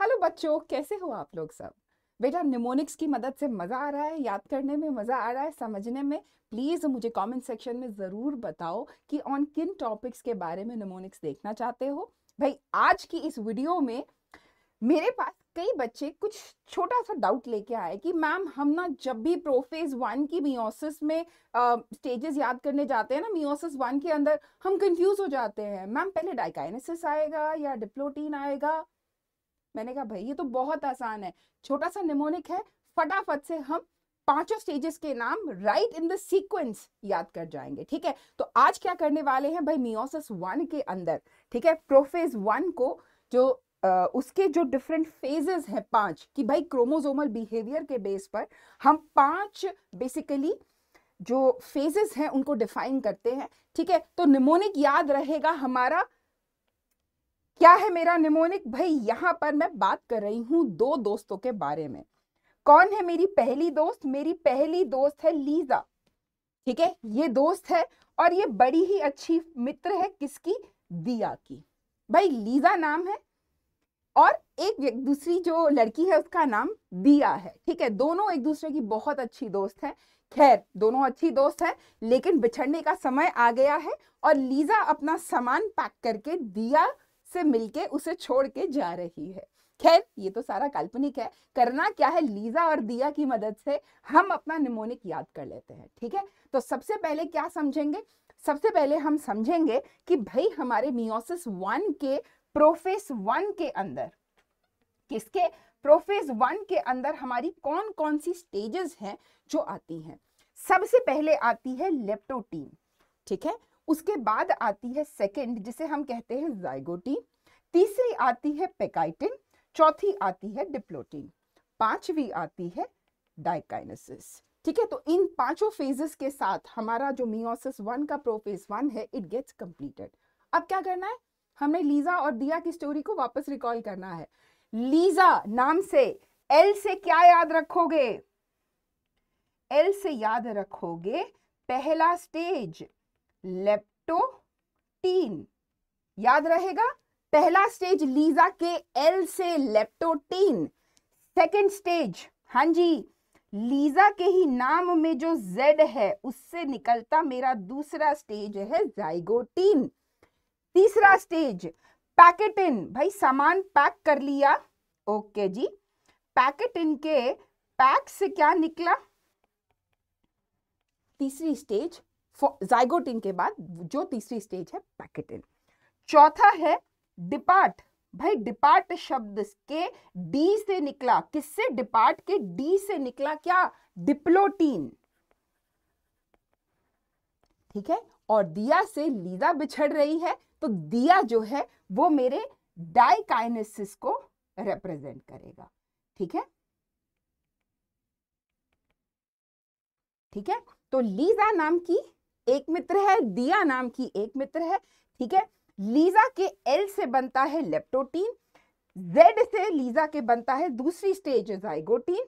hello बच्चों कैसे हो आप लोग सब बेटा निमोनिक्स की मदद से मज़ा आ रहा है याद करने में मज़ा आ रहा है समझने में प्लीज़ मुझे कमेंट सेक्शन में ज़रूर बताओ कि ऑन किन टॉपिक्स के बारे में निमोनिक्स देखना चाहते हो भाई आज की इस वीडियो में मेरे पास कई बच्चे कुछ छोटा सा डाउट लेके आए कि मैम हम ना जब भी प्रोफेज वन की मियोसिस में स्टेजेस याद करने जाते हैं ना मियोसिस वन के अंदर हम कंफ्यूज हो जाते हैं मैम पहले डाइकाइनेसिस आएगा या डिप्लोटीन आएगा मैंने कहा भाई ये तो बहुत आसान है छोटा सा निमोनिक है फटाफट से हम पांचों स्टेजेस के नाम राइट इन द सीक्वेंस याद कर जाएंगे ठीक है तो आज क्या करने वाले हैं भाई मियोसिस वन के अंदर ठीक है प्रोफेज वन को जो आ, उसके जो डिफरेंट फेजेस हैं पांच कि भाई क्रोमोजोमल बिहेवियर के बेस पर हम पांच बेसिकली जो फेजेस हैं उनको डिफाइन करते हैं ठीक है तो निमोनिक याद रहेगा हमारा क्या है मेरा निमोनिक भाई यहाँ पर मैं बात कर रही हूँ दो दोस्तों के बारे में कौन है मेरी पहली दोस्त मेरी पहली दोस्त है लीजा ठीक है ये दोस्त है और ये बड़ी ही अच्छी मित्र है किसकी दिया की भाई लीजा नाम है और एक दूसरी जो लड़की है उसका नाम दिया है ठीक है दोनों एक दूसरे की बहुत अच्छी दोस्त है खैर दोनों अच्छी दोस्त है लेकिन बिछड़ने का समय आ गया है और लीजा अपना सामान पैक करके दिया से मिलके उसे छोड़ के जा रही है खैर ये तो सारा काल्पनिक है करना क्या है लीजा और दिया की मदद से हम अपना निमोनिक याद कर लेते हैं ठीक है तो सबसे पहले क्या समझेंगे सबसे पहले हम समझेंगे कि भाई हमारे मियोसिस वन के प्रोफेस वन के अंदर किसके प्रोफेस वन के अंदर हमारी कौन कौन सी स्टेजेस हैं जो आती हैं सबसे पहले आती है लेप्टोटीन ठीक है उसके बाद आती है सेकेंड जिसे हम कहते हैं जाइगोटीन तीसरी आती है पेकाइटिन चौथी आती है डिप्लोटीन पांचवी आती है डाइकाइनेसिस ठीक है तो इन पांचों फेजेस के साथ हमारा जो मियोसिस वन का प्रोफेज वन है इट गेट्स कंप्लीटेड अब क्या करना है हमने लीजा और दिया की स्टोरी को वापस रिकॉल करना है लीजा नाम से एल से क्या याद रखोगे एल से याद रखोगे पहला स्टेज लेप्टोटीन याद रहेगा पहला स्टेज लीजा के एल से लेप्टोटीन सेकेंड स्टेज हां जी लीजा के ही नाम में जो जेड है उससे निकलता मेरा दूसरा स्टेज है जाइगोटीन तीसरा स्टेज पैकेटिन भाई सामान पैक कर लिया ओके जी पैकेटिन के पैक से क्या निकला तीसरी स्टेज जाइगोटिन के बाद जो तीसरी स्टेज है पैकेटिन चौथा है डिपार्ट भाई डिपार्ट शब्द के डी से निकला किससे डिपार्ट के डी से निकला क्या डिप्लोटीन ठीक है और दिया से लीदा बिछड़ रही है तो दिया जो है वो मेरे डाइकाइनेसिस को रिप्रेजेंट करेगा ठीक है ठीक है तो लीजा नाम की एक मित्र है दिया नाम की एक मित्र है ठीक है लीजा के एल से बनता है लेप्टोटीन जेड से लीजा के बनता है दूसरी स्टेज जाइगोटीन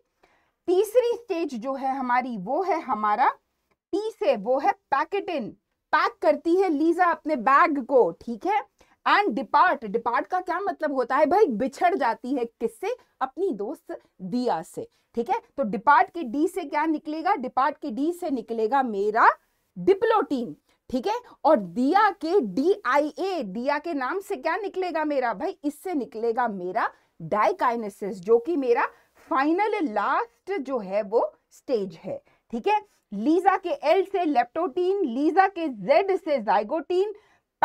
तीसरी स्टेज जो है हमारी वो है हमारा टी से वो है पैकेटिन पैक करती है लीजा अपने बैग को ठीक है एंड डिपार्ट डिपार्ट का क्या मतलब होता है भाई बिछड़ जाती है किससे अपनी दोस्त दिया से ठीक है तो डिपार्ट के डी से क्या निकलेगा डिपार्ट के डी से निकलेगा मेरा डिप्लोटीन ठीक है और दिया के डी आई ए दिया के नाम से क्या निकलेगा मेरा भाई इससे निकलेगा मेरा डाइकाइनेसिस जो कि मेरा फाइनल लास्ट जो है वो स्टेज है ठीक है लीजा के एल से लेप्टोटीन लीजा के जेड से जाइगोटीन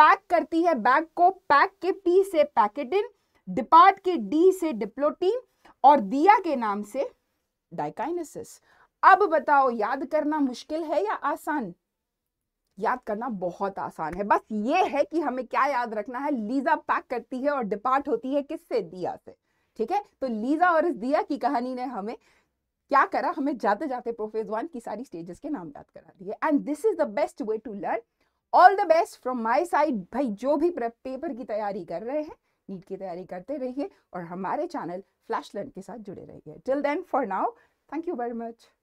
पैक करती है बैग को पैक के पी से पैकेटिन डिपार्ट के डी से डिप्लोटीन और दिया के नाम से डाइकाइनेसिस अब बताओ याद करना मुश्किल है या आसान याद करना बहुत आसान है बस ये है कि हमें क्या याद रखना है लीजा पैक करती है और डिपार्ट होती है किससे दिया से ठीक है तो लीजा और इस दिया की कहानी ने हमें क्या करा हमें जाते जाते प्रोफेज वन की सारी स्टेजेस के नाम याद करा दिए and this is the best way to learn all the best from my side भाई जो भी पेपर की तैयारी कर रहे हैं नीट की तैयारी करते रहिए और हमारे चैनल फ्लैश लर्न के साथ जुड़े रहिए till then for now thank you very much